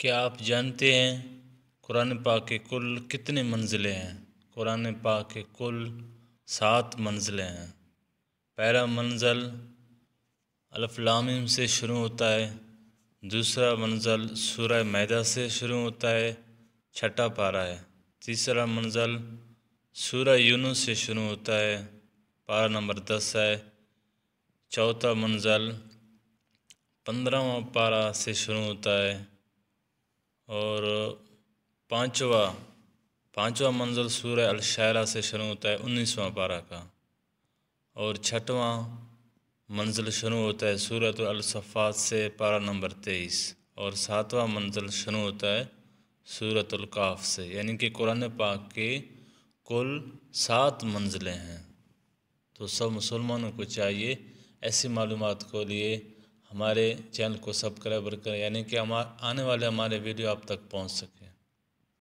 क्या आप जानते हैं कुरान पाक के कुल कितने मंजिलें हैं कुरान पाक के कुल सात मंजिलें हैं पहला मंजिल अलफ़लामिम से शुरू होता है दूसरा मंजिल सूर्य मैदा से शुरू होता है छठा पारा है तीसरा मंजिल सूर्य यूनुस से शुरू होता है पारा नंबर दस है चौथा मंजिल पंद्रहवा पारा से शुरू होता है और पाँचवा पाँचवा मंजिल सूर्य अलशायरा से शुरू होता है उन्नीसवा पारा का और छठवां मंजिल शुरू होता है सूरत अलसफ़ात से पारा नंबर तेईस और सातवां मंजिल शुरू होता है सूरत अलकाफ से यानी कि कुरान पाक के कुल सात मंजिलें हैं तो सब मुसलमानों को चाहिए ऐसी मालूम को लिए हमारे चैनल को सब्सक्राइब करें यानी कि आने वाले हमारे वीडियो आप तक पहुंच सके